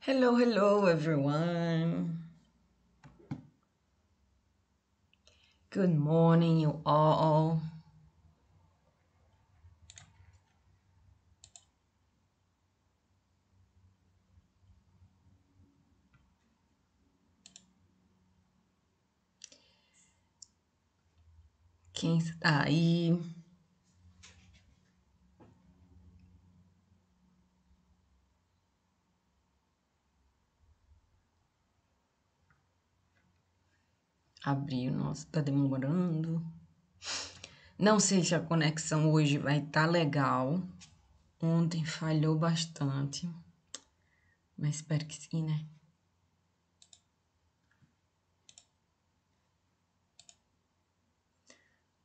Hello, hello, everyone. Good morning, you all. Quem está aí? Abrir, nossa, tá demorando. Não sei se a conexão hoje vai estar tá legal. Ontem falhou bastante. Mas espero que sim, né?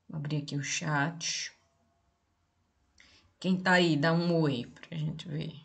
Vou abrir aqui o chat. Quem tá aí, dá um oi pra gente ver.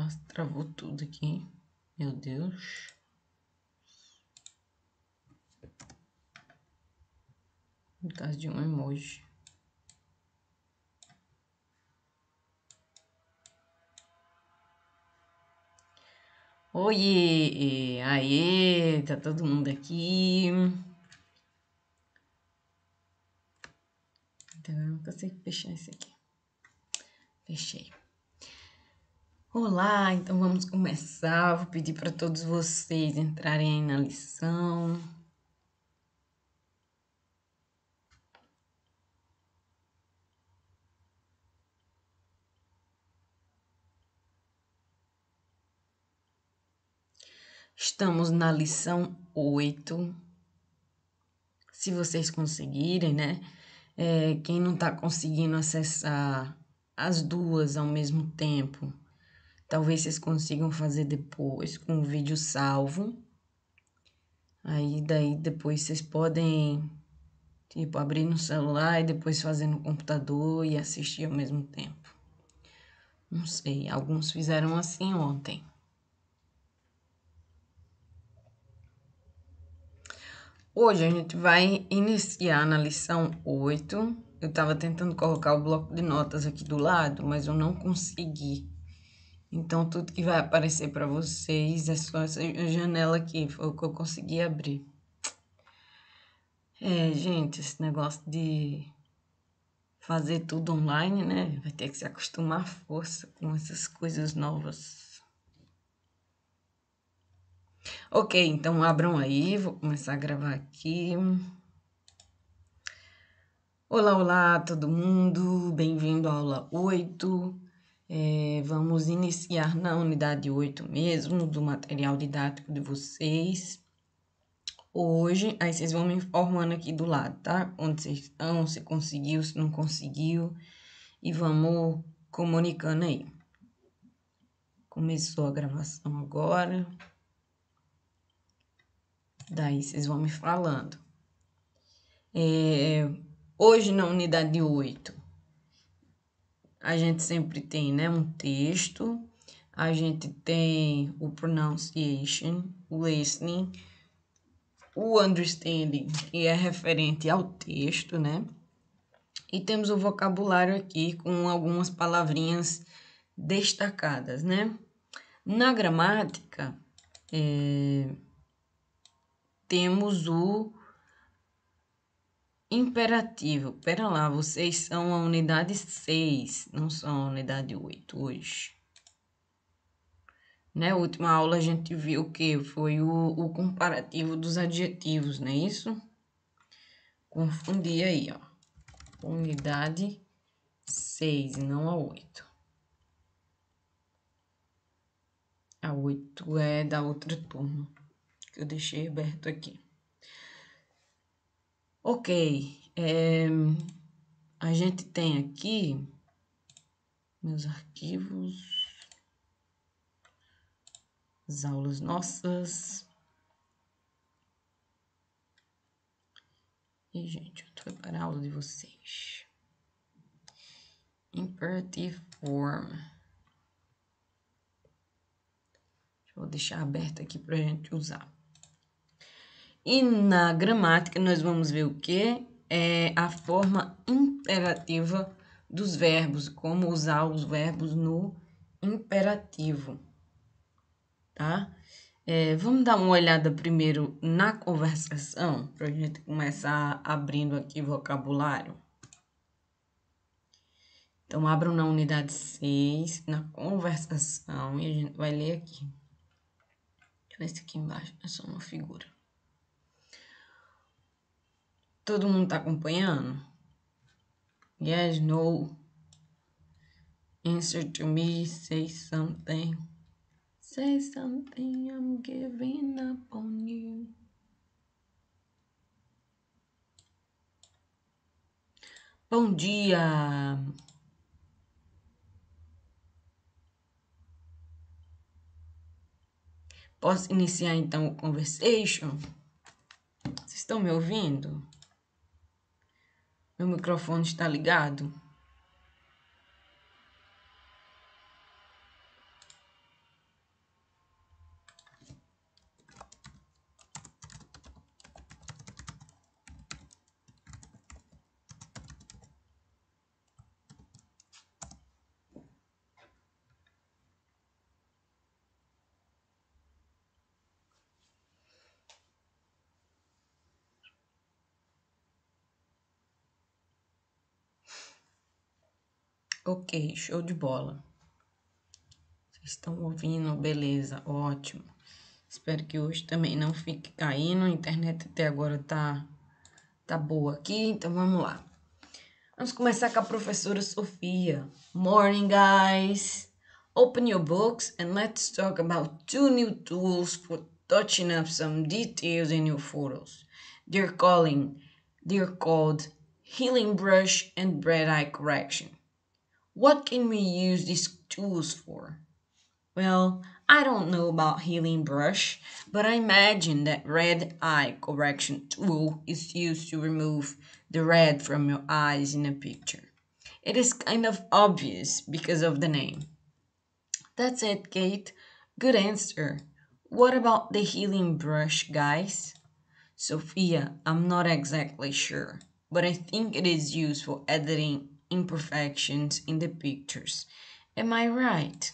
Nossa, travou tudo aqui. Meu Deus. Por causa de um emoji. Oiê! Aê! Tá todo mundo aqui. Tá eu não consigo fechar isso aqui. Fechei. Olá, então vamos começar. Vou pedir para todos vocês entrarem aí na lição. Estamos na lição 8. Se vocês conseguirem, né? É, quem não está conseguindo acessar as duas ao mesmo tempo Talvez vocês consigam fazer depois com o vídeo salvo. Aí daí depois vocês podem tipo abrir no celular e depois fazer no computador e assistir ao mesmo tempo. Não sei, alguns fizeram assim ontem. Hoje a gente vai iniciar na lição 8. Eu estava tentando colocar o bloco de notas aqui do lado, mas eu não consegui. Então, tudo que vai aparecer para vocês é só essa janela aqui, foi o que eu consegui abrir. É, gente, esse negócio de fazer tudo online, né? Vai ter que se acostumar à força com essas coisas novas. Ok, então abram aí, vou começar a gravar aqui. Olá, olá todo mundo, bem-vindo à aula 8 é, vamos iniciar na unidade 8 mesmo, do material didático de vocês. Hoje, aí vocês vão me informando aqui do lado, tá? Onde vocês estão, se conseguiu, se não conseguiu. E vamos comunicando aí. Começou a gravação agora. Daí vocês vão me falando. É, hoje, na unidade 8, a gente sempre tem né, um texto, a gente tem o pronunciation, o listening, o understanding, que é referente ao texto, né? E temos o vocabulário aqui com algumas palavrinhas destacadas, né? Na gramática, é, temos o Imperativo. Pera lá, vocês são a unidade 6, não são a unidade 8 hoje. Na né, última aula a gente viu o que foi o, o comparativo dos adjetivos, não é isso? Confundi aí, ó. Unidade 6, não a 8. A 8 é da outra turma, que eu deixei aberto aqui. Ok, é, a gente tem aqui meus arquivos, as aulas nossas. E, gente, eu tô para a aula de vocês. Imperative form. Vou deixar aberto aqui para a gente usar. E na gramática, nós vamos ver o que é a forma imperativa dos verbos, como usar os verbos no imperativo, tá? É, vamos dar uma olhada primeiro na conversação, para a gente começar abrindo aqui vocabulário. Então, abram na unidade 6, na conversação, e a gente vai ler aqui. Deixa eu ver esse aqui embaixo, é só uma figura. Todo mundo está acompanhando? Yes, no. Answer to me, say something. Say something, I'm giving up on you. Bom dia! Posso iniciar então o conversation? Vocês estão me ouvindo? Meu microfone está ligado? Ok, show de bola. Vocês estão ouvindo? Beleza, ótimo. Espero que hoje também não fique caindo. A internet até agora tá, tá boa aqui, então vamos lá. Vamos começar com a professora Sofia. Morning, guys! Open your books and let's talk about two new tools for touching up some details in your photos. They're calling, they're called Healing Brush and Bright Eye Correction. What can we use these tools for? Well, I don't know about healing brush, but I imagine that red eye correction tool is used to remove the red from your eyes in a picture. It is kind of obvious because of the name. That's it, Kate. Good answer. What about the healing brush, guys? Sophia, I'm not exactly sure, but I think it is used for editing imperfections in the pictures. Am I right?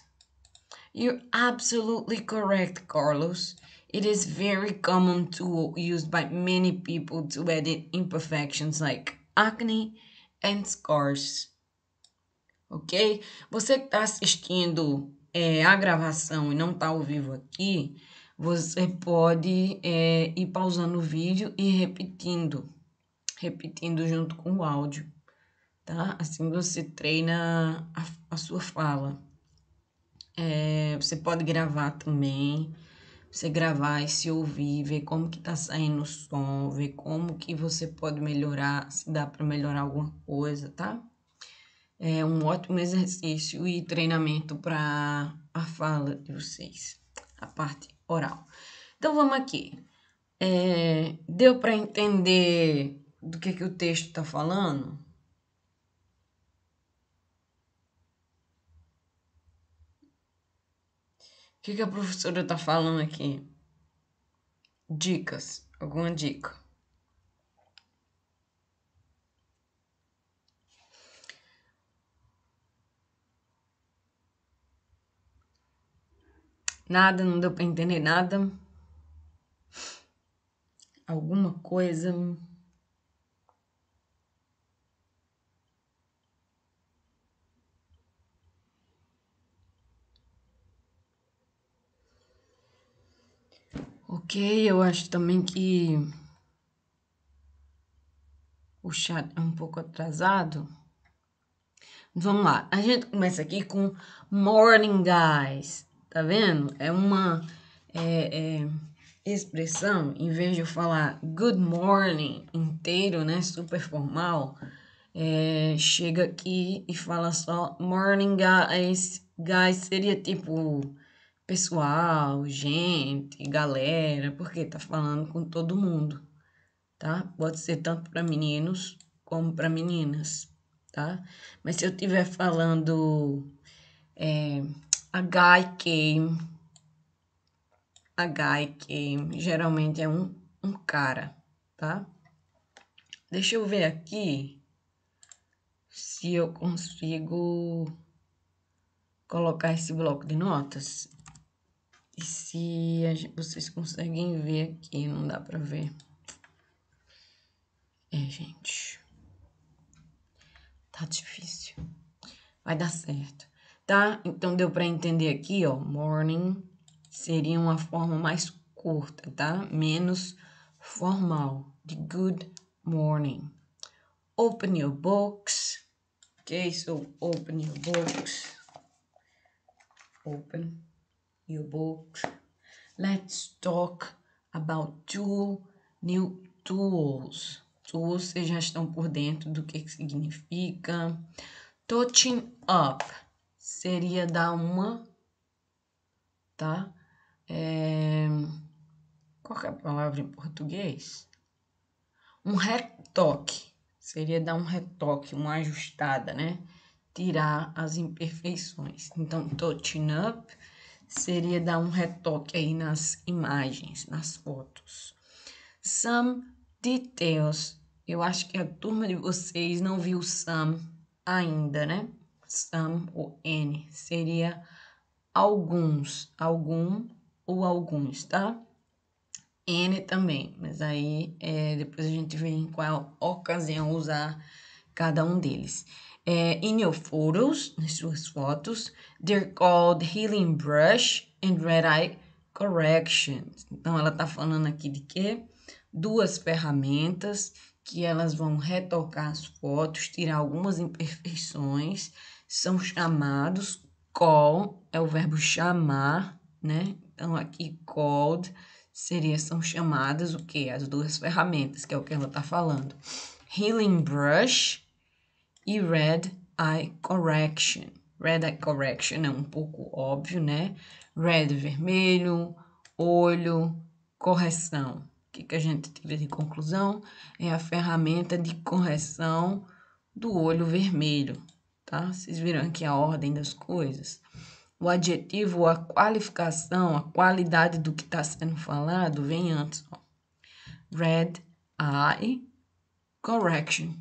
You're absolutely correct, Carlos. It is very common tool used by many people to edit imperfections like acne and scars. Ok? Você que está assistindo é, a gravação e não está ao vivo aqui, você pode é, ir pausando o vídeo e repetindo, repetindo junto com o áudio tá? Assim você treina a, a sua fala. É, você pode gravar também, você gravar e se ouvir, ver como que tá saindo o som, ver como que você pode melhorar, se dá para melhorar alguma coisa, tá? É um ótimo exercício e treinamento para a fala de vocês, a parte oral. Então vamos aqui. É, deu para entender do que, que o texto está falando? que, que a professora tá falando aqui? Dicas, alguma dica. Nada, não deu para entender nada. Alguma coisa. Ok, eu acho também que o chat é um pouco atrasado. Vamos lá, a gente começa aqui com morning guys, tá vendo? É uma é, é, expressão, em vez de eu falar good morning inteiro, né, super formal, é, chega aqui e fala só morning guys, guys seria tipo pessoal, gente, galera, porque tá falando com todo mundo, tá? Pode ser tanto para meninos como para meninas, tá? Mas se eu estiver falando é, a guy came, a guy came, geralmente é um, um cara, tá? Deixa eu ver aqui se eu consigo colocar esse bloco de notas. E se gente, vocês conseguem ver aqui, não dá pra ver. É, gente. Tá difícil. Vai dar certo. Tá? Então deu pra entender aqui, ó. Morning seria uma forma mais curta, tá? Menos formal. De good morning. Open your books. Ok, so open your books. Open your book. Let's talk about two new tools. Tools, vocês já estão por dentro do que, que significa. Touching up seria dar uma, tá? É... Qual é a palavra em português? Um retoque. Seria dar um retoque, uma ajustada, né? Tirar as imperfeições. Então, touching up seria dar um retoque aí nas imagens, nas fotos. Some details. Eu acho que a turma de vocês não viu some ainda, né? Some ou N seria alguns, algum ou alguns, tá? N também, mas aí é, depois a gente vê em qual ocasião usar cada um deles. Uh, in your photos, nas suas fotos, they're called healing brush and red eye correction. Então, ela está falando aqui de quê? Duas ferramentas que elas vão retocar as fotos, tirar algumas imperfeições, são chamados call, é o verbo chamar, né? Então, aqui called seria, são chamadas o quê? As duas ferramentas, que é o que ela está falando. Healing brush e Red Eye Correction. Red Eye Correction é um pouco óbvio, né? Red, vermelho, olho, correção. O que, que a gente tira de conclusão? É a ferramenta de correção do olho vermelho, tá? Vocês viram aqui a ordem das coisas? O adjetivo, a qualificação, a qualidade do que está sendo falado vem antes. Ó. Red Eye Correction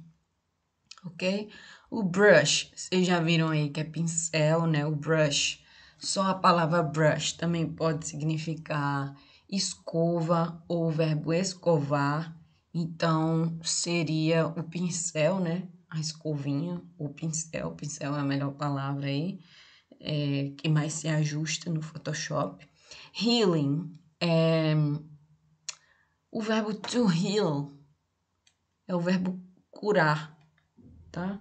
ok? O brush, vocês já viram aí que é pincel, né? O brush. Só a palavra brush também pode significar escova ou verbo escovar. Então, seria o pincel, né? A escovinha, o pincel. Pincel é a melhor palavra aí, é, que mais se ajusta no Photoshop. Healing é o verbo to heal, é o verbo curar tá?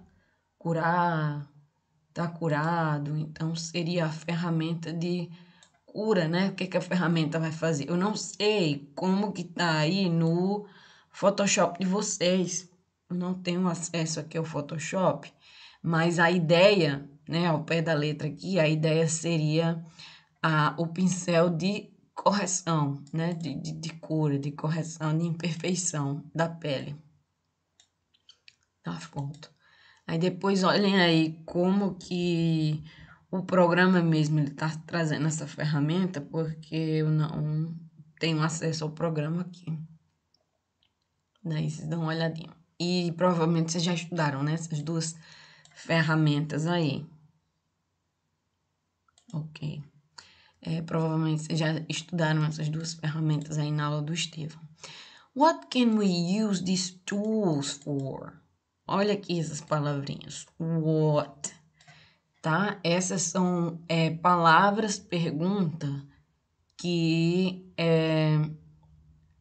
Curar, tá curado, então seria a ferramenta de cura, né? O que, é que a ferramenta vai fazer? Eu não sei como que tá aí no Photoshop de vocês. Eu não tenho acesso aqui ao Photoshop, mas a ideia, né, ao pé da letra aqui, a ideia seria a, o pincel de correção, né, de, de, de cura, de correção de imperfeição da pele. tá pronto. Aí depois olhem aí como que o programa mesmo ele tá trazendo essa ferramenta, porque eu não tenho acesso ao programa aqui. Daí vocês dão uma olhadinha. E provavelmente vocês já estudaram, né? Essas duas ferramentas aí. Ok. É, provavelmente vocês já estudaram essas duas ferramentas aí na aula do Estevam. What can we use these tools for? Olha aqui essas palavrinhas. What? Tá? Essas são é, palavras pergunta que é,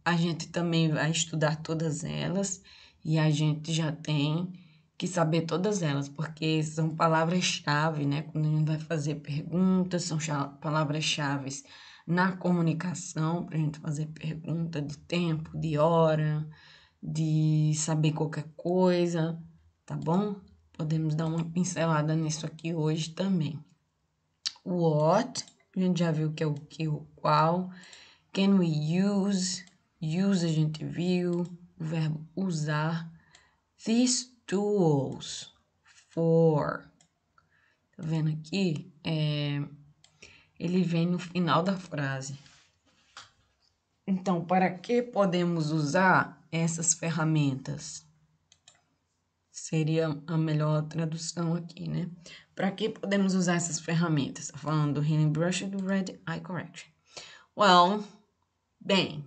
a gente também vai estudar todas elas e a gente já tem que saber todas elas, porque são palavras-chave, né? Quando a gente vai fazer perguntas, são palavras-chave na comunicação, para a gente fazer pergunta de tempo, de hora, de saber qualquer coisa, tá bom? Podemos dar uma pincelada nisso aqui hoje também. O what, a gente já viu que é o que, o qual. Can we use? Use a gente viu. O verbo usar. These tools for. Tá vendo aqui? É, ele vem no final da frase. Então, para que podemos usar essas ferramentas. Seria a melhor tradução aqui, né? Para que podemos usar essas ferramentas? Tá falando do Healing Brush e do Red Eye Correction. Well, bem,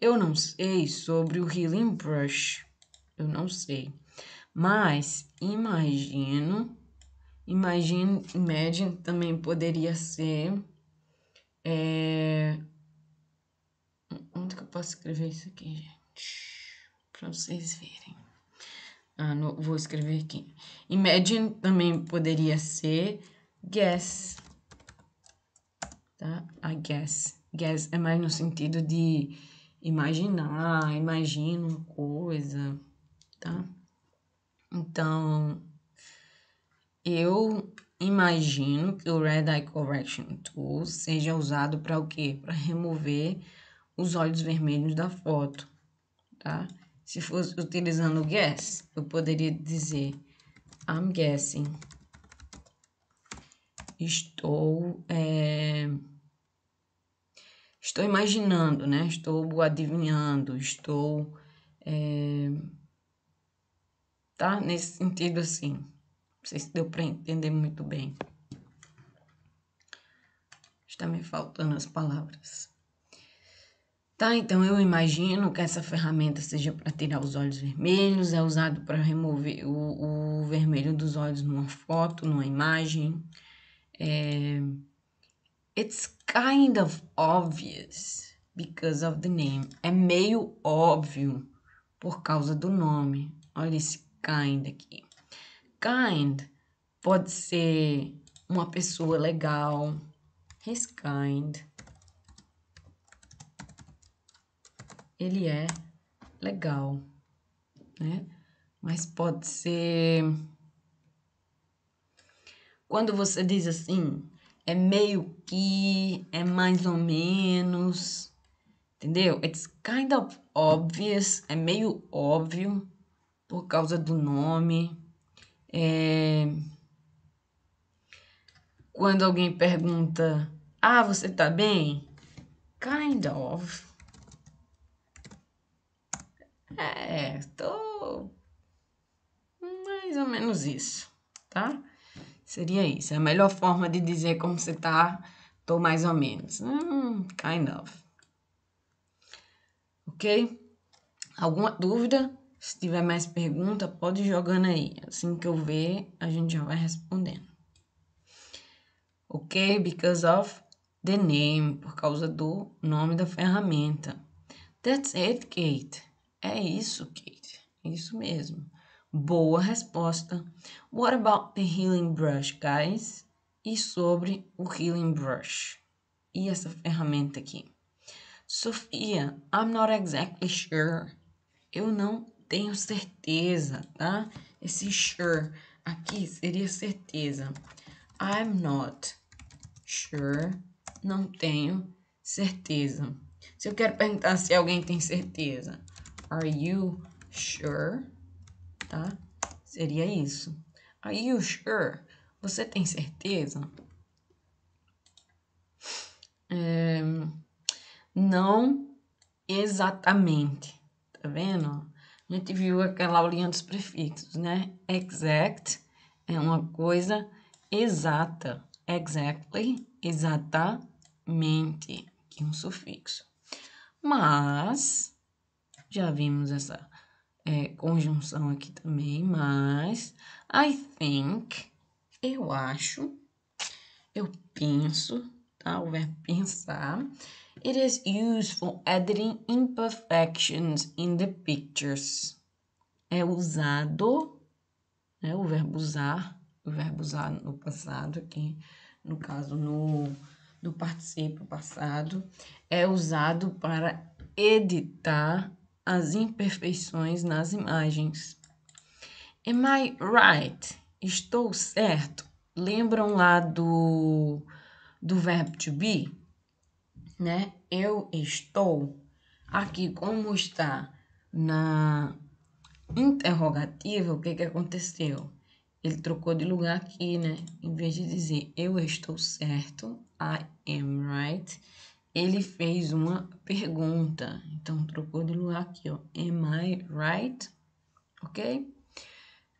eu não sei sobre o Healing Brush, eu não sei. Mas imagino, imagine, imagine também poderia ser. É... Onde que eu posso escrever isso aqui, gente? para vocês verem. Ah, no, vou escrever aqui. Imagine também poderia ser guess. Tá? I guess. Guess é mais no sentido de imaginar, imagino coisa, tá? Então, eu imagino que o Red Eye Correction Tool seja usado para o quê? Para remover os olhos vermelhos da foto tá? Se fosse utilizando guess, eu poderia dizer I'm guessing. Estou, é... estou imaginando, né? Estou adivinhando, estou, é... tá? Nesse sentido assim. Não sei se deu para entender muito bem. Está me faltando as palavras. Tá? Então eu imagino que essa ferramenta seja para tirar os olhos vermelhos, é usado para remover o, o, vermelho dos olhos numa foto, numa imagem. É... It's kind of obvious because of the name. É meio óbvio por causa do nome. Olha esse kind aqui. Kind pode ser uma pessoa legal. He's kind ele é legal, né? Mas pode ser. Quando você diz assim, é meio que, é mais ou menos, entendeu? It's kind of obvious, é meio óbvio por causa do nome. É... Quando alguém pergunta, ah, você tá bem? Kind of é, tô. Mais ou menos isso, tá? Seria isso. É a melhor forma de dizer como você tá. Tô mais ou menos. Hum, kind of. Ok? Alguma dúvida? Se tiver mais pergunta, pode ir jogando aí. Assim que eu ver, a gente já vai respondendo. Ok? Because of the name. Por causa do nome da ferramenta. That's it, Kate. É isso, Kate. Isso mesmo. Boa resposta. What about the healing brush, guys? E sobre o healing brush. E essa ferramenta aqui. Sofia, I'm not exactly sure. Eu não tenho certeza, tá? Esse sure aqui seria certeza. I'm not sure. Não tenho certeza. Se eu quero perguntar se alguém tem certeza, Are you sure? Tá? Seria isso. Are you sure? Você tem certeza? É, não exatamente. Tá vendo? A gente viu aquela aulinha dos prefixos, né? Exact é uma coisa exata. Exactly, exatamente. Aqui um sufixo. Mas já vimos essa é, conjunção aqui também, mas I think, eu acho, eu penso, tá? O verbo pensar. It is used for adding imperfections in the pictures. É usado, né? O verbo usar, o verbo usar no passado aqui, no caso no do particípio passado, é usado para editar as imperfeições nas imagens. Am I right? Estou certo? Lembram lá do, do verbo to be? Né? Eu estou. Aqui, como está na interrogativa, o que, que aconteceu? Ele trocou de lugar aqui, né? Em vez de dizer eu estou certo, I am right, ele fez uma pergunta. Então, trocou de lugar aqui, ó. Am I right? Ok?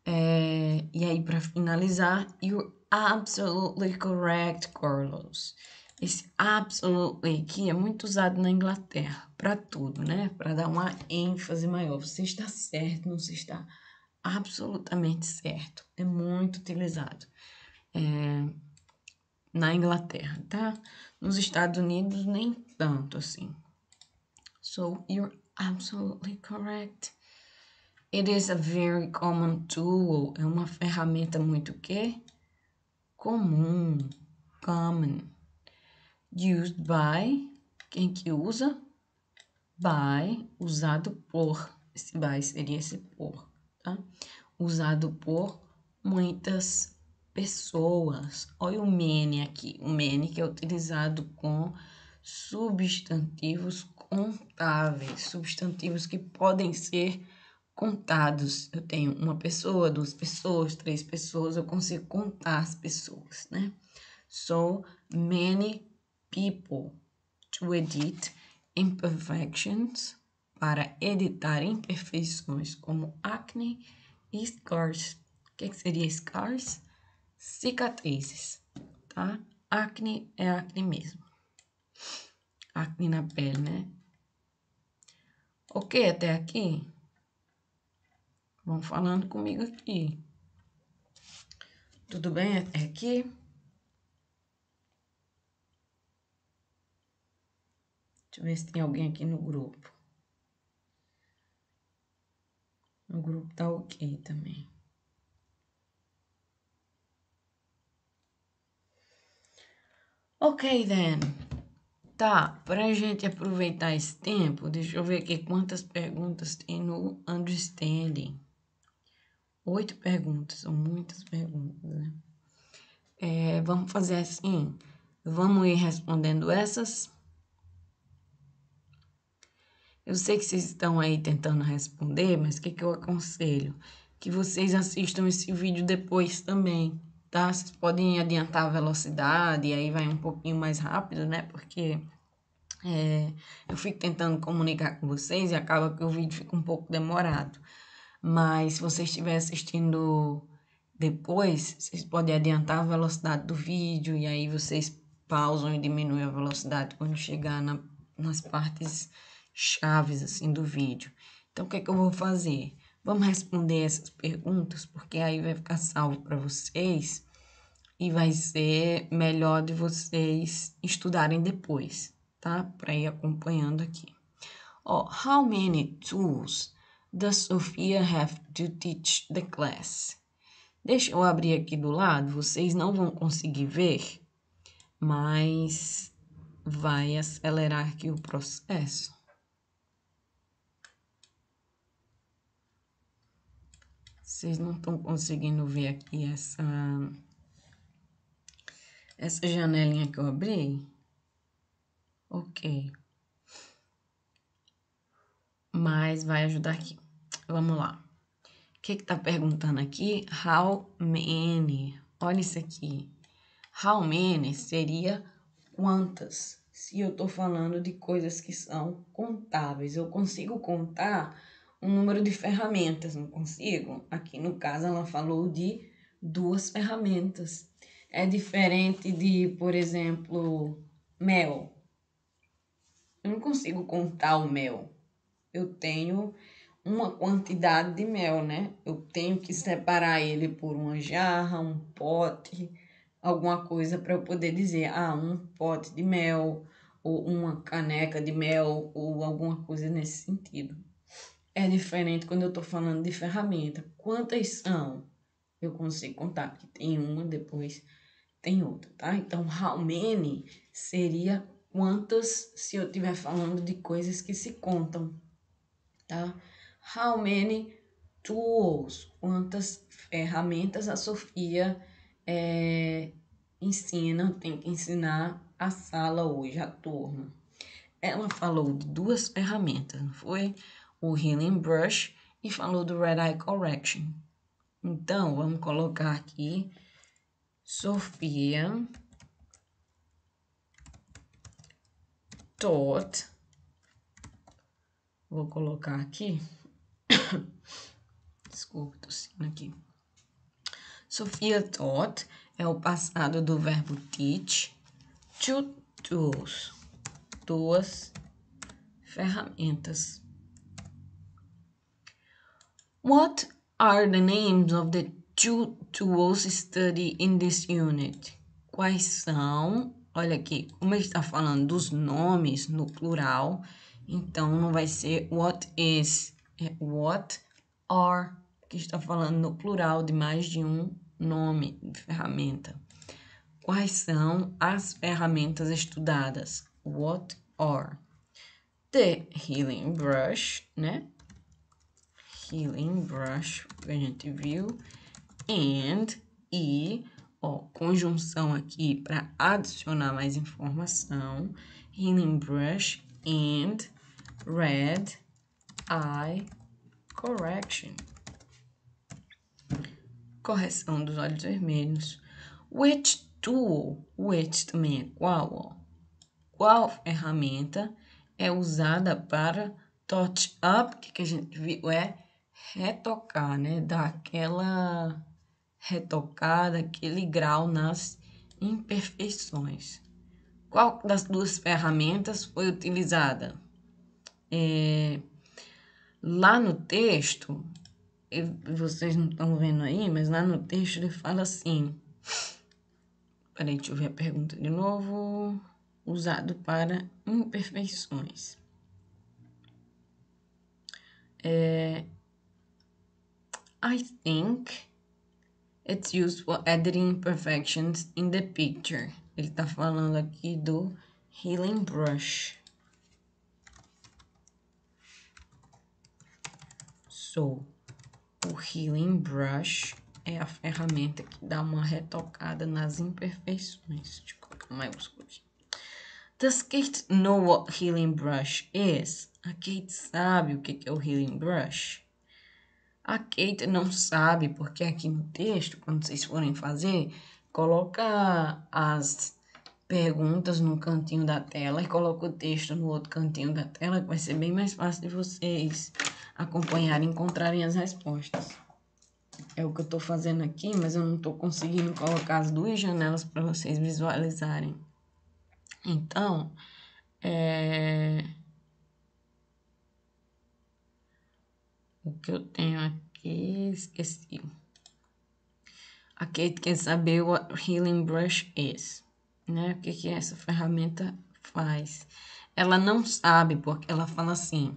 É, e aí, para finalizar, you're absolutely correct, Carlos. Esse absolutely aqui é muito usado na Inglaterra para tudo, né? Para dar uma ênfase maior. Você está certo, não se está absolutamente certo. É muito utilizado. É, na Inglaterra, tá? Nos Estados Unidos, nem tanto assim. So, you're absolutely correct. It is a very common tool. É uma ferramenta muito que comum, common. Used by, quem que usa? By, usado por. Esse by seria esse por, tá? Usado por muitas pessoas. Olha o mene aqui, o mene que é utilizado com substantivos contáveis, substantivos que podem ser contados. Eu tenho uma pessoa, duas pessoas, três pessoas, eu consigo contar as pessoas, né? So many people to edit imperfections para editar imperfeições como acne e scars. O que, é que seria scars? cicatrizes, tá? Acne é acne mesmo. Acne na pele, né? Ok até aqui? Vão falando comigo aqui. Tudo bem até aqui? Deixa eu ver se tem alguém aqui no grupo. No grupo tá ok também. Ok, Dan. Tá, pra gente aproveitar esse tempo, deixa eu ver aqui quantas perguntas tem no Understanding. Oito perguntas, são muitas perguntas, né? É, vamos fazer assim. Vamos ir respondendo essas. Eu sei que vocês estão aí tentando responder, mas o que, que eu aconselho? Que vocês assistam esse vídeo depois também tá? Vocês podem adiantar a velocidade, aí vai um pouquinho mais rápido, né? Porque é, eu fico tentando comunicar com vocês e acaba que o vídeo fica um pouco demorado. Mas se você estiver assistindo depois, vocês podem adiantar a velocidade do vídeo e aí vocês pausam e diminuem a velocidade quando chegar na, nas partes chaves assim do vídeo. Então, o que é que eu vou fazer? Vamos responder essas perguntas, porque aí vai ficar salvo para vocês e vai ser melhor de vocês estudarem depois, tá? Para ir acompanhando aqui. Oh, how many tools does Sofia have to teach the class? Deixa eu abrir aqui do lado, vocês não vão conseguir ver, mas vai acelerar aqui o processo. Vocês não estão conseguindo ver aqui essa essa janelinha que eu abri. Ok. Mas vai ajudar aqui. Vamos lá. O que que tá perguntando aqui? How many? Olha isso aqui. How many seria quantas? Se eu tô falando de coisas que são contáveis, eu consigo contar um número de ferramentas, não consigo? Aqui no caso ela falou de duas ferramentas é diferente de, por exemplo, mel. Eu não consigo contar o mel. Eu tenho uma quantidade de mel, né? Eu tenho que separar ele por uma jarra, um pote, alguma coisa para eu poder dizer, ah, um pote de mel ou uma caneca de mel ou alguma coisa nesse sentido. É diferente quando eu estou falando de ferramenta. Quantas são? Eu consigo contar, porque tem uma depois tem outra, tá? Então, how many seria quantas se eu estiver falando de coisas que se contam, tá? How many tools, quantas ferramentas a Sofia é, ensina, tem que ensinar a sala hoje, a turma. Ela falou de duas ferramentas, não foi? O Healing Brush e falou do Red Eye Correction. Então, vamos colocar aqui Sophia taught. Vou colocar aqui. Desculpa, tossindo aqui. Sophia taught é o passado do verbo teach to tools. Duas ferramentas. What are the names of the two tools study in this unit. Quais são? Olha aqui, como ele está falando dos nomes no plural, então não vai ser what is, é what are, que está falando no plural de mais de um nome de ferramenta. Quais são as ferramentas estudadas? What are? The Healing Brush, né? Healing Brush, que a gente viu and e, ó, conjunção aqui para adicionar mais informação. Healing brush and red eye correction. Correção dos olhos vermelhos. Which tool, which também é qual, ó. Qual ferramenta é usada para touch up, que, que a gente viu é retocar, né? Daquela retocada, aquele grau nas imperfeições. Qual das duas ferramentas foi utilizada? É, lá no texto, vocês não estão vendo aí, mas lá no texto ele fala assim. Peraí, deixa eu ver a pergunta de novo. Usado para imperfeições. É, I think It's used for adding imperfections in the picture. Ele está falando aqui do Healing Brush. So, o Healing Brush é a ferramenta que dá uma retocada nas imperfeições. Deixa eu colocar mais maiúsculo aqui. Does Kate know what Healing Brush is? A Kate sabe o que é o Healing Brush? A Kate não sabe, porque aqui no texto, quando vocês forem fazer, coloca as perguntas no cantinho da tela e coloca o texto no outro cantinho da tela, que vai ser bem mais fácil de vocês acompanharem e encontrarem as respostas. É o que eu estou fazendo aqui, mas eu não estou conseguindo colocar as duas janelas para vocês visualizarem. Então, é... O que eu tenho aqui, esqueci. A Kate quer saber what é Healing Brush is, né? O que, que essa ferramenta faz. Ela não sabe, porque ela fala assim,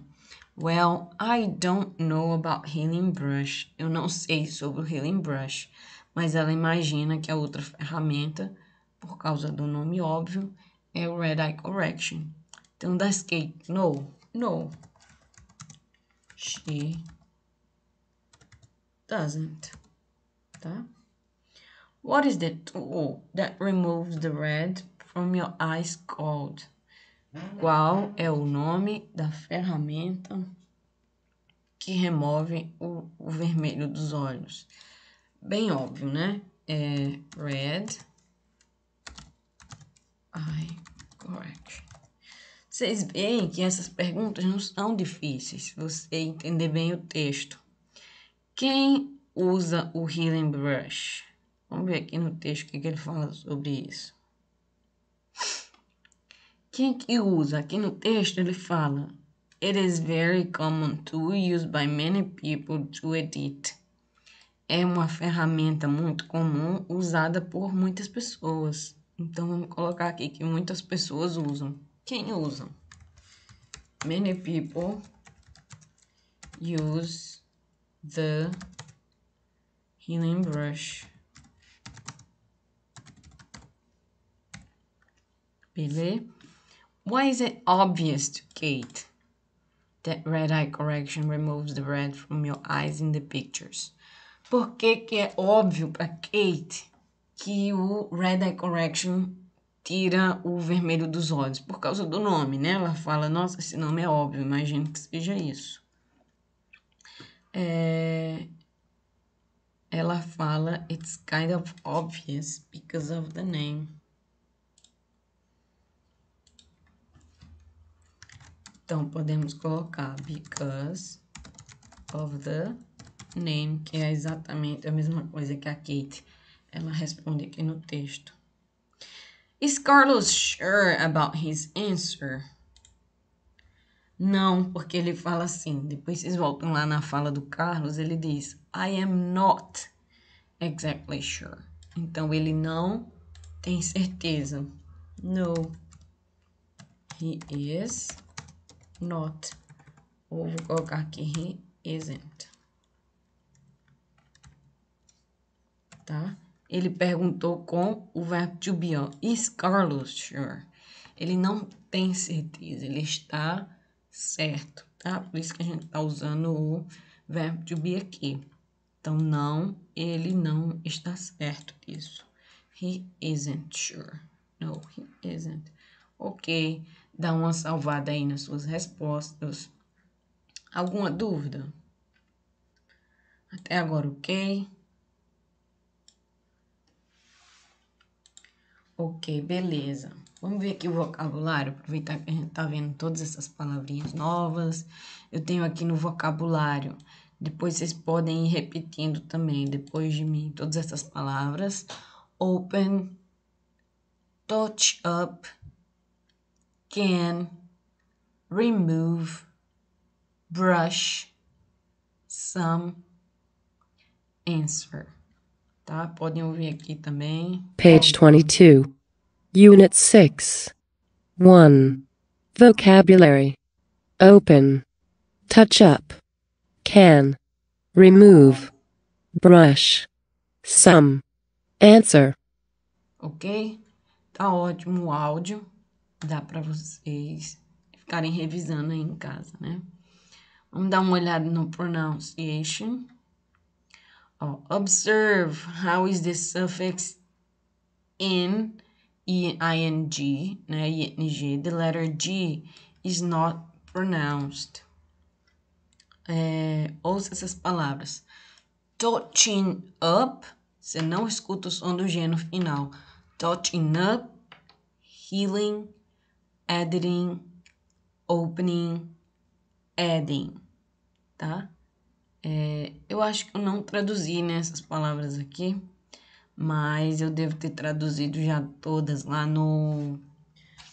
Well, I don't know about Healing Brush. Eu não sei sobre o Healing Brush, mas ela imagina que a outra ferramenta, por causa do nome óbvio, é o Red Eye Correction. Então, da Kate, no, no. She doesn't, tá? What is the tool oh, that removes the red from your eyes called? Qual é o nome da ferramenta que remove o, o vermelho dos olhos? Bem óbvio, né? É red eye correction. Vocês veem que essas perguntas não são difíceis, você entender bem o texto. Quem usa o Healing Brush? Vamos ver aqui no texto o que, ele fala sobre isso. Quem que usa? Aqui no texto ele fala: It is very common to used by many people to edit. É uma ferramenta muito comum usada por muitas pessoas. Então vamos colocar aqui que muitas pessoas usam. Quem usa? Many people use the healing brush. Beleza? why is it obvious to Kate that red eye correction removes the red from your eyes in the pictures? Por que, que é óbvio para Kate que o red eye correction tira o vermelho dos olhos? Por causa do nome, né? Ela fala, nossa, esse nome é óbvio, imagino que seja isso é, ela fala It's kind of obvious because of the name. Então, podemos colocar because of the name, que é exatamente a mesma coisa que a Kate. Ela responde aqui no texto. Is Carlos sure about his answer? Não, porque ele fala assim, depois vocês voltam lá na fala do Carlos, ele diz: I am not exactly sure. Então ele não tem certeza. No, he is not. Ou vou colocar aqui: he isn't. Tá? Ele perguntou com o verbo to be on. Is Carlos sure? Ele não tem certeza, ele está certo, tá? Por isso que a gente está usando o verbo to be aqui. Então, não, ele não está certo disso. He isn't sure. No, he isn't. Ok, dá uma salvada aí nas suas respostas. Alguma dúvida? Até agora, ok? Ok, beleza. Vamos ver aqui o vocabulário, aproveitar que a gente tá vendo todas essas palavrinhas novas. Eu tenho aqui no vocabulário. Depois vocês podem ir repetindo também, depois de mim, todas essas palavras. Open, touch up, can, remove, brush, some, answer. Tá? Podem ouvir aqui também. Page 22. Unit 6. 1. Vocabulary. Open. Touch up. Can. Remove. Brush. Some. Answer. Ok? Tá ótimo o áudio. Dá para vocês ficarem revisando aí em casa, né? Vamos dar uma olhada no pronunciation. Oh, observe how is the suffix in ing, né, g the letter G is not pronounced. É, ouça essas palavras. Touching up, você não escuta o som do G no final. Touching up, healing, editing, opening, adding, tá? É, eu acho que eu não traduzi nessas né, palavras aqui mas eu devo ter traduzido já todas lá no.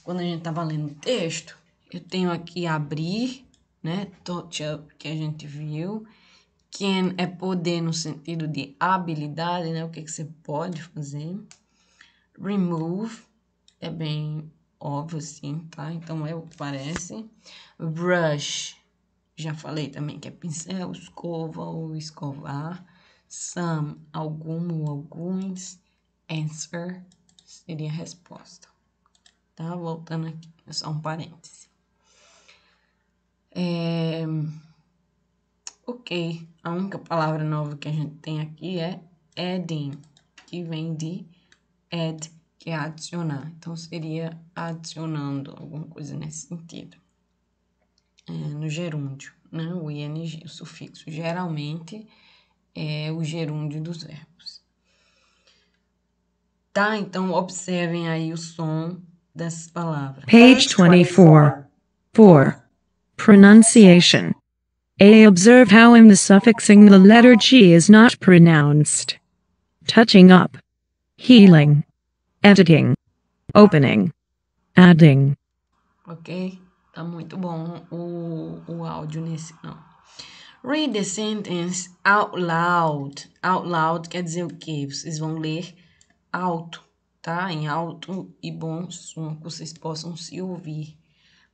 Quando a gente tava lendo o texto, eu tenho aqui abrir, né? Touch up que a gente viu. Can é poder no sentido de habilidade, né? O que, que você pode fazer. Remove é bem óbvio, sim, tá? Então é o que parece. Brush, já falei também que é pincel, escova ou escovar. Some, algum ou alguns. Answer seria resposta. Tá? Voltando aqui, só um parêntese. É... Ok, a única palavra nova que a gente tem aqui é adding, que vem de add, que é adicionar. Então, seria adicionando alguma coisa nesse sentido. É, no gerúndio, né? O ing, o sufixo. Geralmente, é o gerúndio dos verbos. Tá? Então, observem aí o som dessas palavras. Page 24. 4. Pronunciation. A. Observe how in the suffixing the letter G is not pronounced. Touching up. Healing. Editing. Opening. Adding. Ok? Tá muito bom o, o áudio nesse, não. Read the sentence out loud. Out loud quer dizer o quê? Vocês vão ler alto, tá? Em alto e bom som, que vocês possam se ouvir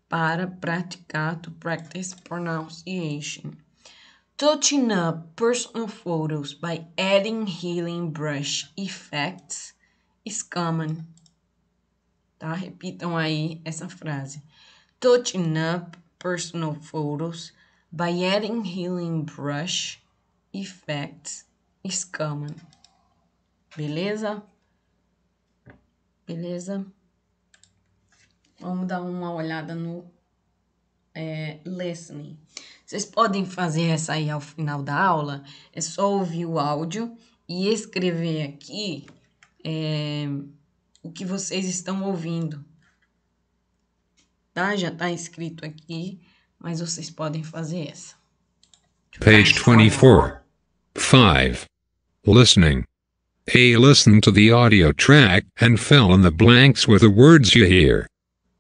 para praticar, to practice pronunciation. Touching up personal photos by adding healing brush effects is common. Tá? Repitam aí essa frase. Touching up personal photos By adding healing brush, effect is common. Beleza? Beleza? Vamos dar uma olhada no é, listening. Vocês podem fazer essa aí ao final da aula. É só ouvir o áudio e escrever aqui é, o que vocês estão ouvindo. Tá? Já tá escrito aqui. mas vocês podem fazer essa. Page 24. 5. Listening. A. Listen to the audio track and fill in the blanks with the words you hear.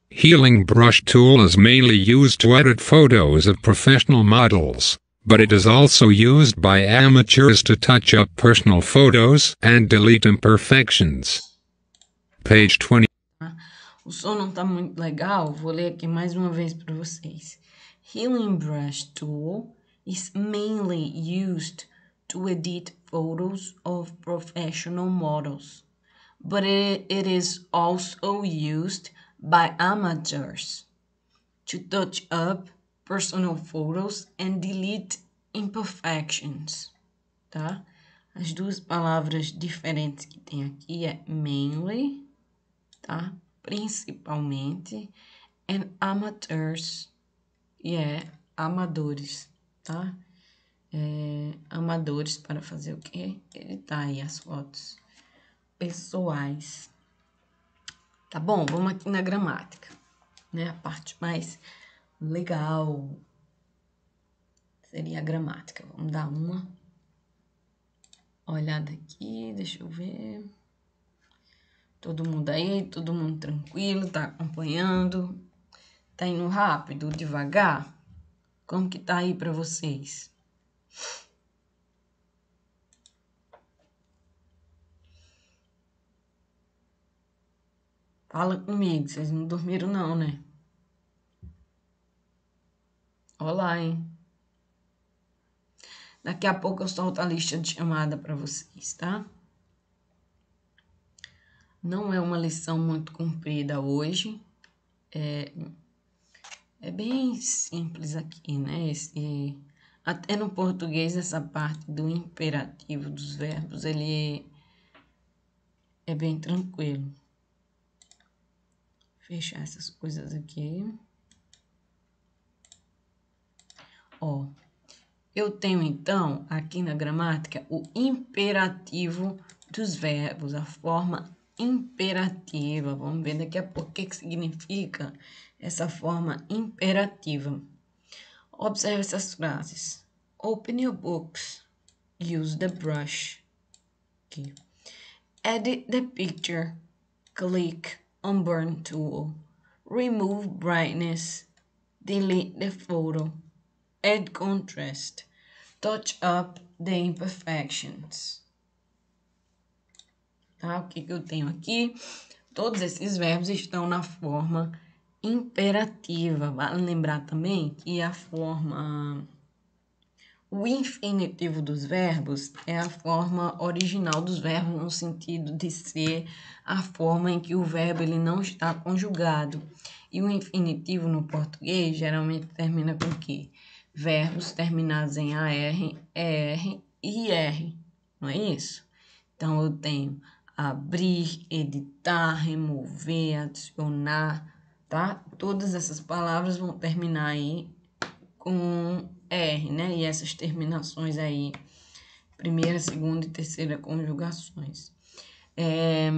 Healing brush tool is mainly used to edit photos of professional models, but it is also used by amateurs to touch up personal photos and delete imperfections. Page 20. O som não está muito legal, vou ler aqui mais uma vez para vocês. Healing Brush tool is mainly used to edit photos of professional models, but it, it is also used by amateurs to touch up personal photos and delete imperfections, tá? As duas palavras diferentes que tem aqui é mainly, tá? Principalmente, and amateurs. e é amadores, tá? É, amadores para fazer o quê? Editar aí as fotos pessoais. Tá bom? Vamos aqui na gramática, né? A parte mais legal seria a gramática. Vamos dar uma olhada aqui, deixa eu ver. Todo mundo aí, todo mundo tranquilo, tá acompanhando. Tá indo rápido, devagar? Como que tá aí para vocês? Fala comigo, vocês não dormiram não, né? Olá, hein? Daqui a pouco eu solto a lista de chamada para vocês, tá? Não é uma lição muito comprida hoje. É, é bem simples aqui, né? Esse, é, até no português, essa parte do imperativo dos verbos, ele é, é bem tranquilo. Fechar essas coisas aqui. Ó, eu tenho então aqui na gramática o imperativo dos verbos, a forma imperativa. Vamos ver daqui a pouco o que, que significa essa forma imperativa. Observe essas frases. Open your books. Use the brush. Aqui. Edit the picture. Click on Burn Tool. Remove brightness. Delete the photo. Add contrast. Touch up the imperfections. Tá? O que, que eu tenho aqui? Todos esses verbos estão na forma imperativa. Vale lembrar também que a forma. O infinitivo dos verbos é a forma original dos verbos no sentido de ser a forma em que o verbo ele não está conjugado. E o infinitivo no português geralmente termina com que? Verbos terminados em AR, ER e IR, não é isso? Então eu tenho abrir, editar, remover, adicionar, tá? Todas essas palavras vão terminar aí com R, né? E essas terminações aí, primeira, segunda e terceira conjugações. É...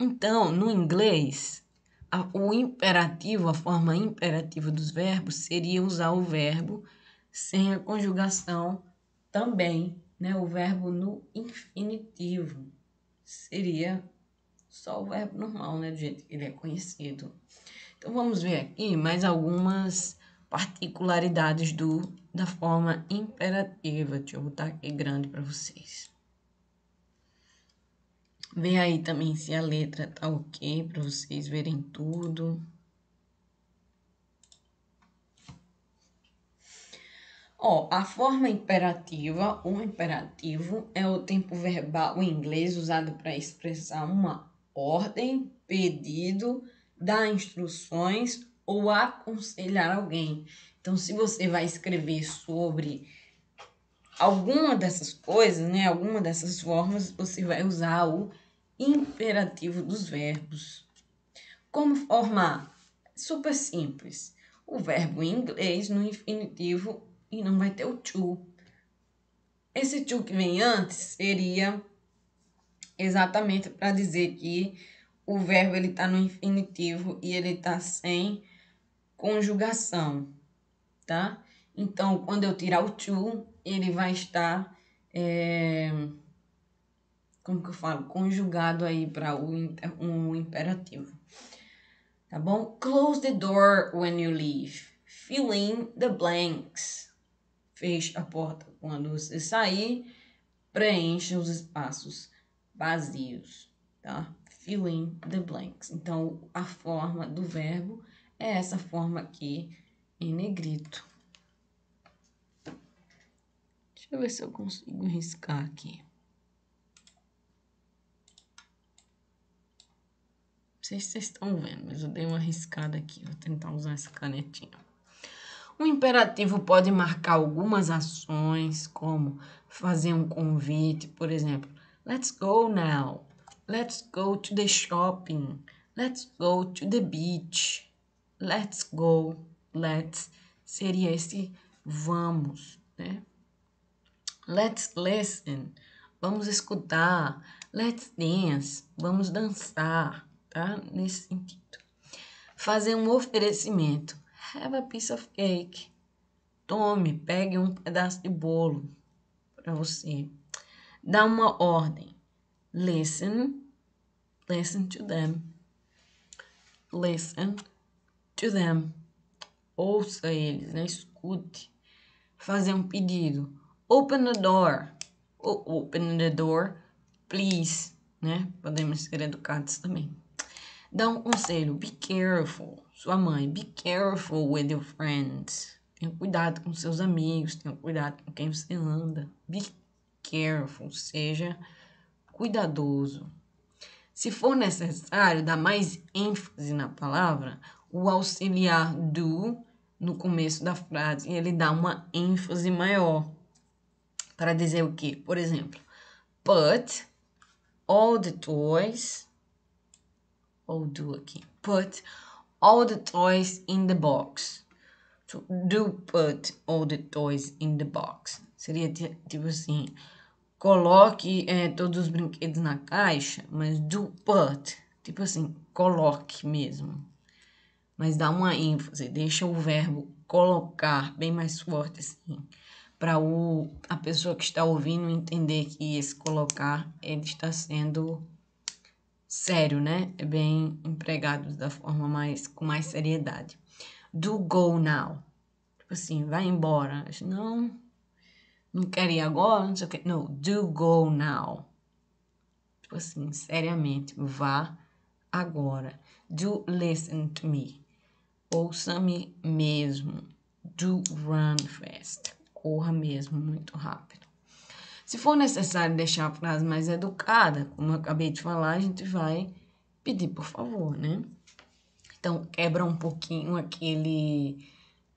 Então, no inglês, a, o imperativo, a forma imperativa dos verbos seria usar o verbo sem a conjugação também, né? O verbo no infinitivo seria só o verbo normal, né? Do jeito que ele é conhecido. Então vamos ver aqui mais algumas particularidades do, da forma imperativa. Deixa eu botar aqui grande para vocês. Vê aí também se a letra tá ok para vocês verem tudo. Ó, a forma imperativa, o imperativo, é o tempo verbal em inglês usado para expressar uma ordem, pedido, dar instruções ou aconselhar alguém. Então, se você vai escrever sobre alguma dessas coisas, né, alguma dessas formas, você vai usar o imperativo dos verbos. Como formar? Super simples. O verbo em inglês no infinitivo e não vai ter o to. Esse to que vem antes seria exatamente para dizer que o verbo ele está no infinitivo e ele está sem conjugação, tá? Então, quando eu tirar o to, ele vai estar, é... como que eu falo, conjugado aí para o um imperativo, tá bom? Close the door when you leave. Fill in the blanks. Feche a porta quando você sair. Preencha os espaços vazios, tá? Fill in the blanks. Então, a forma do verbo é essa forma aqui em negrito. Deixa eu ver se eu consigo riscar aqui. Não sei se vocês estão vendo, mas eu dei uma riscada aqui. Vou tentar usar essa canetinha. O imperativo pode marcar algumas ações, como fazer um convite, por exemplo. Let's go now. Let's go to the shopping. Let's go to the beach. Let's go. Let's seria esse vamos, né? Let's listen. Vamos escutar. Let's dance. Vamos dançar, tá? Nesse sentido. Fazer um oferecimento. Have a piece of cake. Tome, pegue um pedaço de bolo para você dá uma ordem. Listen, listen to them. Listen to them. Ouça eles, né? escute. Fazer um pedido. Open the door. open the door, please. Né? Podemos ser educados também. Dá um conselho. Be careful. Sua mãe. Be careful with your friends. Tenha cuidado com seus amigos. Tenha cuidado com quem você anda. Be careful, seja cuidadoso. Se for necessário dar mais ênfase na palavra, o auxiliar do no começo da frase ele dá uma ênfase maior para dizer o que? Por exemplo, put all the toys ou do aqui. Put all the toys in the box. So, do put all the toys in the box. Seria tipo assim, coloque é, todos os brinquedos na caixa, mas do put, tipo assim, coloque mesmo. Mas dá uma ênfase, deixa o verbo colocar bem mais forte assim, para o a pessoa que está ouvindo entender que esse colocar ele está sendo sério, né? É bem empregado da forma mais com mais seriedade. Do go now. Tipo assim, vai embora. Não, não quero ir agora, não sei o que. Não, do go now. Tipo assim, seriamente, vá agora. Do listen to me. Ouça-me mesmo. Do run fast. Corra mesmo, muito rápido. Se for necessário deixar a frase mais educada, como eu acabei de falar, a gente vai pedir por favor, né? Então, quebra um pouquinho aquele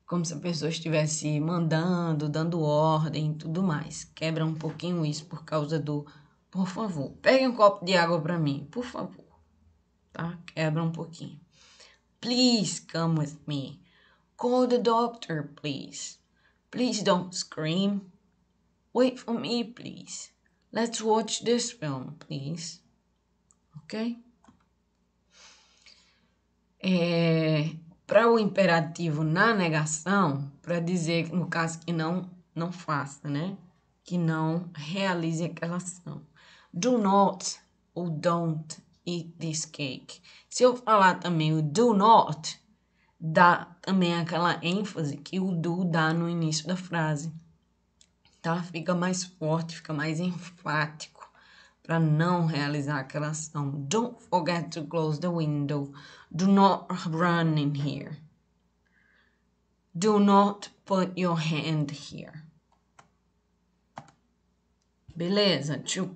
como se a pessoa estivesse mandando, dando ordem e tudo mais. Quebra um pouquinho isso por causa do por favor, pegue um copo de água para mim, por favor. Tá? Quebra um pouquinho. Please come with me. Call the doctor, please. Please don't scream. Wait for me, please. Let's watch this film, please. Ok? É, para o imperativo na negação, para dizer, no caso, que não, não faça, né? Que não realize aquela ação. Do not ou don't eat this cake. Se eu falar também o do not, dá também aquela ênfase que o do dá no início da frase. Tá? Fica mais forte, fica mais enfático para não realizar aquela ação. Don't forget to close the window. Do not run in here. Do not put your hand here. Beleza? Deixa eu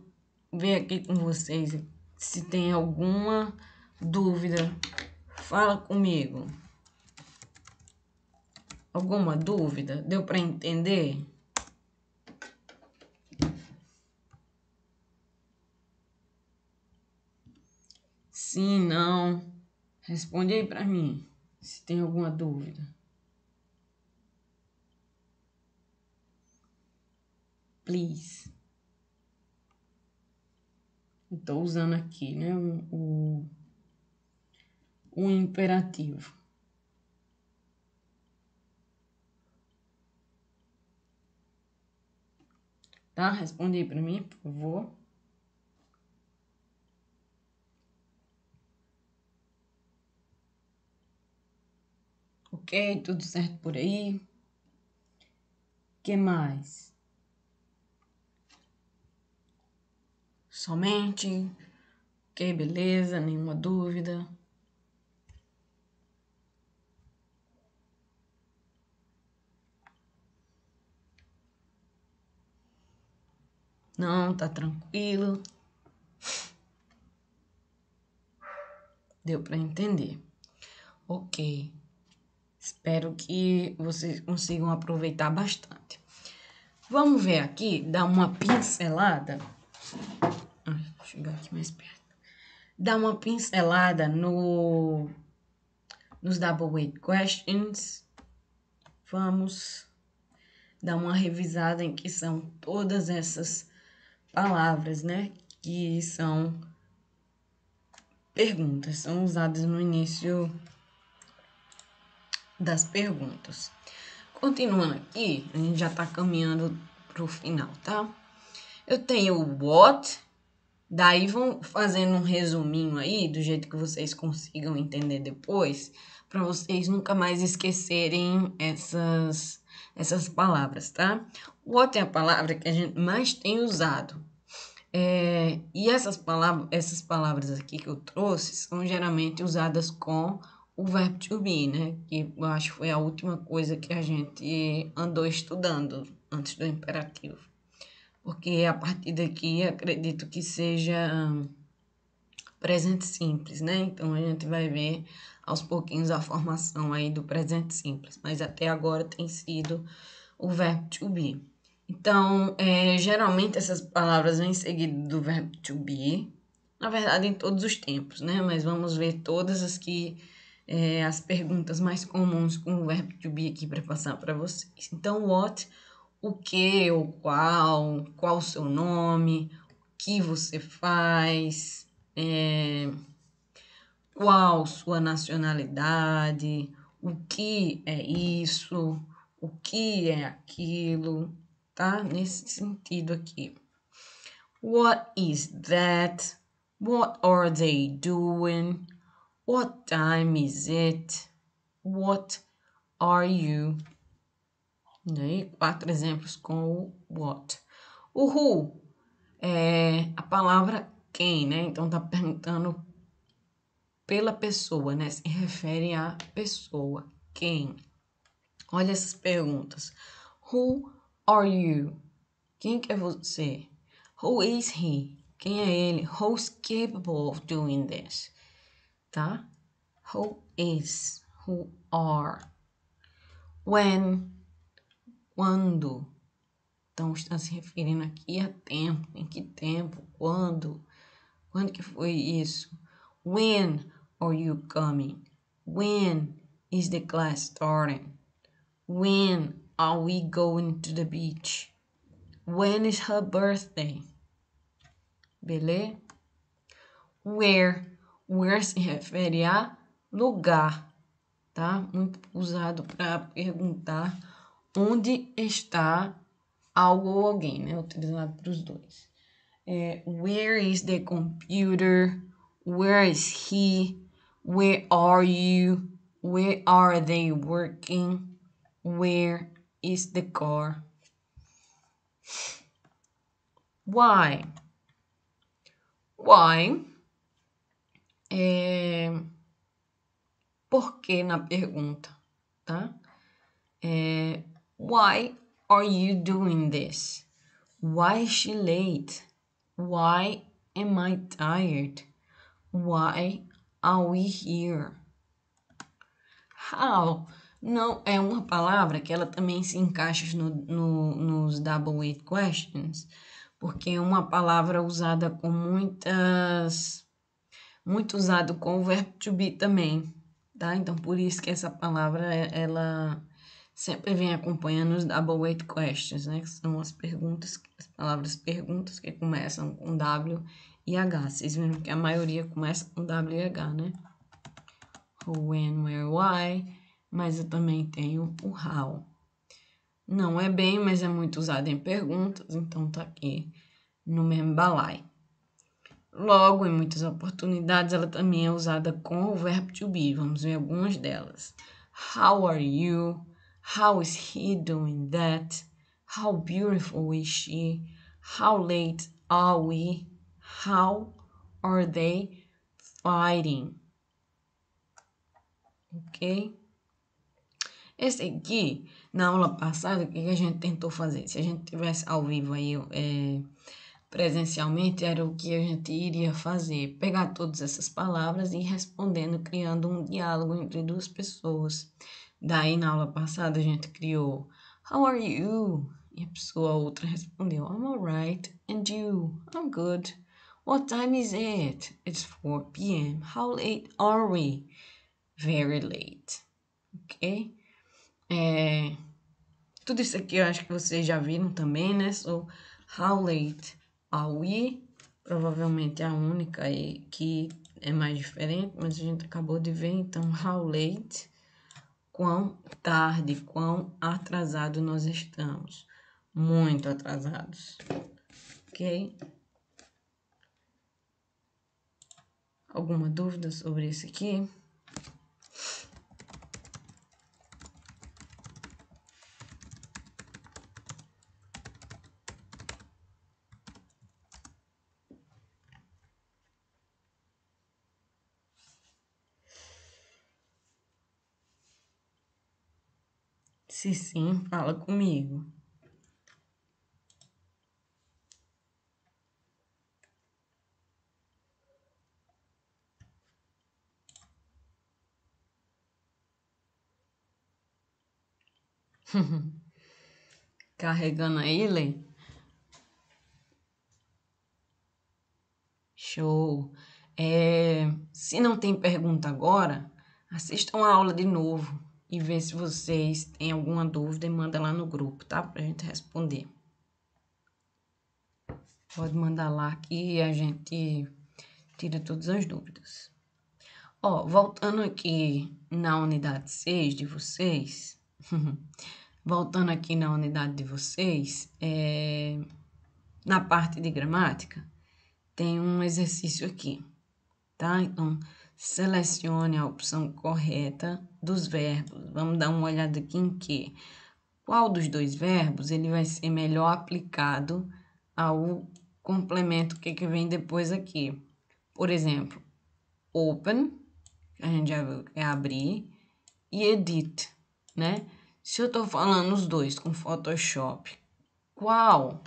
ver aqui com vocês se tem alguma dúvida. Fala comigo. Alguma dúvida? Deu para entender? Sim, não. Responde aí para mim se tem alguma dúvida. Please. Estou usando aqui, né, o, o, imperativo. Tá? Responde aí para mim, por favor. Ok, tudo certo por aí? Que mais? Somente. Ok, beleza, nenhuma dúvida. Não, tá tranquilo. Deu para entender. Ok. Espero que vocês consigam aproveitar bastante. Vamos ver aqui, dar uma pincelada. vou chegar aqui mais perto. Dar uma pincelada no nos double weight questions. Vamos dar uma revisada em que são todas essas palavras, né? Que são perguntas, são usadas no início das perguntas. Continuando aqui, a gente já está caminhando para o final, tá? Eu tenho o what, daí vão fazendo um resuminho aí, do jeito que vocês consigam entender depois, para vocês nunca mais esquecerem essas, essas palavras, tá? What é a palavra que a gente mais tem usado. É, e essas palavras, essas palavras aqui que eu trouxe são geralmente usadas com o verbo to be, né? Que eu acho que foi a última coisa que a gente andou estudando antes do imperativo. Porque a partir daqui acredito que seja hum, presente simples, né? Então a gente vai ver aos pouquinhos a formação aí do presente simples, mas até agora tem sido o verbo to be. Então, é, geralmente essas palavras vêm seguido do verbo to be, na verdade em todos os tempos, né? Mas vamos ver todas as que é, as perguntas mais comuns com o verbo to be aqui para passar para vocês. Então, what, o que ou qual, qual o seu nome, o que você faz, é, qual sua nacionalidade, o que é isso, o que é aquilo, tá? Nesse sentido aqui. What is that? What are they doing? What time is it? What are you? Daí, né? quatro exemplos com o what. O who é a palavra quem, né? Então, tá perguntando pela pessoa, né? Se refere à pessoa, quem. Olha essas perguntas. Who are you? Quem que é você? Who is he? Quem é ele? Who's capable of doing this? tá? Who is, who are. When, quando. Então, está se referindo aqui a tempo, em que tempo, quando, quando que foi isso? When are you coming? When is the class starting? When are we going to the beach? When is her birthday? Beleza? Where where se refere a lugar, tá? Muito usado para perguntar onde está algo ou alguém, né? Utilizado para os dois. É, where is the computer? Where is he? Where are you? Where are they working? Where is the car? Why? Why? é, por que na pergunta, tá? É, why are you doing this? Why is she late? Why am I tired? Why are we here? How não é uma palavra que ela também se encaixa no, no, nos double weight questions, porque é uma palavra usada com muitas muito usado com o verbo to be também, tá? Então, por isso que essa palavra, é, ela sempre vem acompanhando os double weight questions, né? Que são as perguntas, as palavras perguntas que começam com W e H. Vocês viram que a maioria começa com W e H, né? Who, when, where, why. Mas eu também tenho o how. Não é bem, mas é muito usado em perguntas, então tá aqui no mesmo balai. Logo, em muitas oportunidades, ela também é usada com o verbo to be. Vamos ver algumas delas. How are you? How is he doing that? How beautiful is she? How late are we? How are they fighting? Ok? Esse aqui, na aula passada, o que a gente tentou fazer? Se a gente tivesse ao vivo aí, é presencialmente era o que a gente iria fazer, pegar todas essas palavras e ir respondendo, criando um diálogo entre duas pessoas. Daí na aula passada a gente criou How are you? E a pessoa a outra respondeu I'm alright and you? I'm good. What time is it? It's 4 p.m. How late are we? Very late. Ok? É... Tudo isso aqui eu acho que vocês já viram também, né? So, how late a Wii, provavelmente é a única aí que é mais diferente, mas a gente acabou de ver, então, how late, quão tarde, quão atrasado nós estamos. Muito atrasados, ok? Alguma dúvida sobre isso aqui? Se sim, fala comigo. Carregando aí, Lei? Show. É, se não tem pergunta agora, assistam a aula de novo e ver se vocês têm alguma dúvida e manda lá no grupo, tá? Pra gente responder. Pode mandar lá que a gente tira todas as dúvidas. Ó, voltando aqui na unidade 6 de vocês, voltando aqui na unidade de vocês, é, na parte de gramática, tem um exercício aqui, tá? Então, selecione a opção correta dos verbos. Vamos dar uma olhada aqui em que. Qual dos dois verbos ele vai ser melhor aplicado ao complemento que, que vem depois aqui? Por exemplo, open, que a gente já viu que é abrir, e edit, né? Se eu estou falando os dois com Photoshop, qual?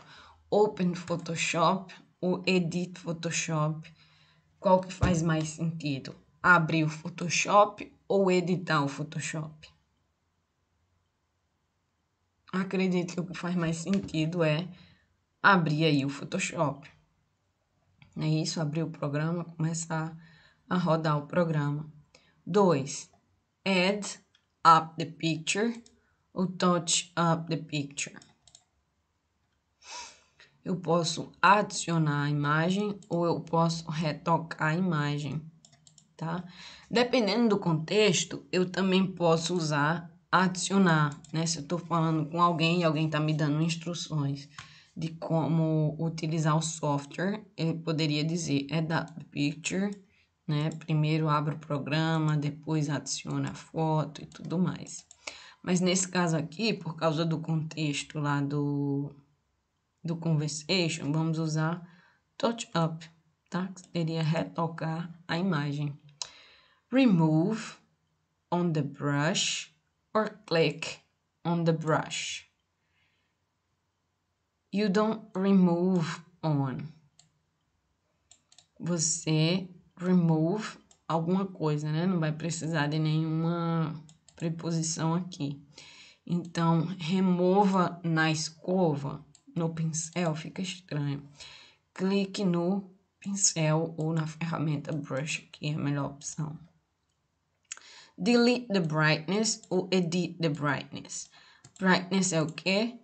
Open Photoshop ou Edit Photoshop? Qual que faz mais sentido? abrir o Photoshop ou editar o Photoshop. Acredito que o que faz mais sentido é abrir aí o Photoshop. É isso, abrir o programa, começar a rodar o programa. 2. Add up the picture ou touch up the picture. Eu posso adicionar a imagem ou eu posso retocar a imagem tá? Dependendo do contexto, eu também posso usar adicionar, né? Se eu estou falando com alguém e alguém está me dando instruções de como utilizar o software, ele poderia dizer é da Picture, né? Primeiro abre o programa, depois adiciona a foto e tudo mais. Mas nesse caso aqui, por causa do contexto lá do, do conversation, vamos usar touch up, tá? Que seria retocar a imagem remove on the brush or click on the brush. You don't remove on. Você remove alguma coisa, né? Não vai precisar de nenhuma preposição aqui. Então, remova na escova, no pincel, fica estranho. Clique no pincel ou na ferramenta brush, que é a melhor opção delete the brightness ou edit the brightness. Brightness é o quê?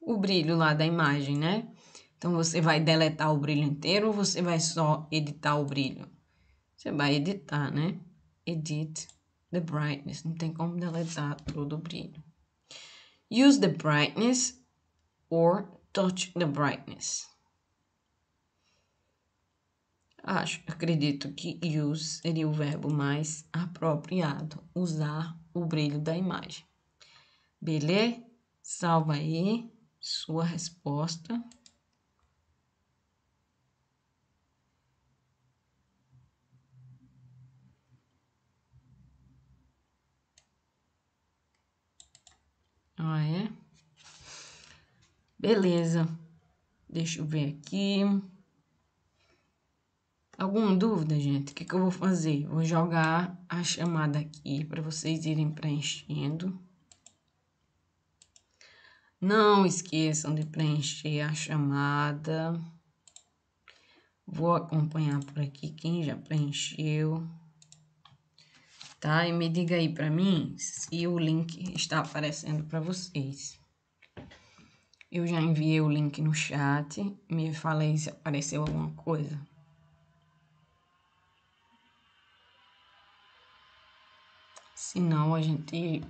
O brilho lá da imagem, né? Então você vai deletar o brilho inteiro ou você vai só editar o brilho? Você vai editar, né? Edit the brightness. Não tem como deletar todo o brilho. Use the brightness or touch the brightness. Acho, acredito que use seria o verbo mais apropriado, usar o brilho da imagem. Beleza? Salva aí sua resposta. Ah, é? Beleza. Deixa eu ver aqui. Alguma dúvida, gente? O que, que eu vou fazer? Vou jogar a chamada aqui para vocês irem preenchendo. Não esqueçam de preencher a chamada. Vou acompanhar por aqui quem já preencheu. Tá? E me diga aí para mim se o link está aparecendo para vocês. Eu já enviei o link no chat. Me fala aí se apareceu alguma coisa. Se não, a gente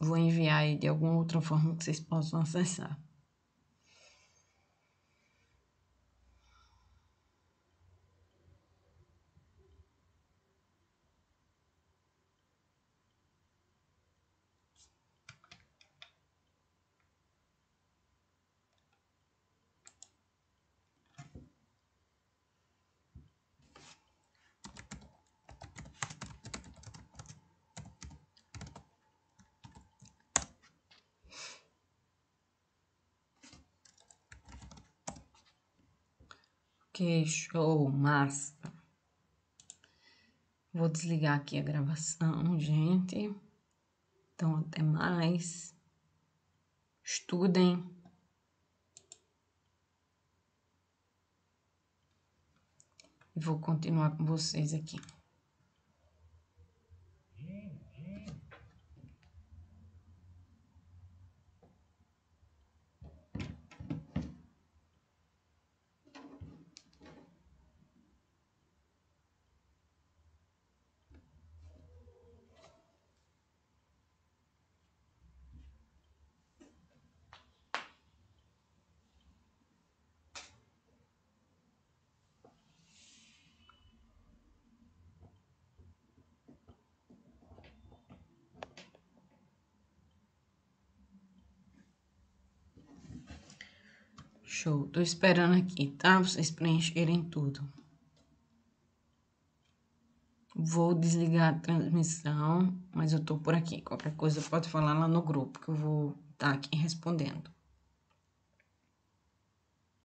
vou enviar aí de alguma outra forma que vocês possam acessar. Fechou, massa. Vou desligar aqui a gravação, gente. Então, até mais. Estudem. E vou continuar com vocês aqui. Show. Tô esperando aqui, tá? Vocês preencherem tudo. Vou desligar a transmissão, mas eu tô por aqui. Qualquer coisa pode falar lá no grupo que eu vou estar tá aqui respondendo.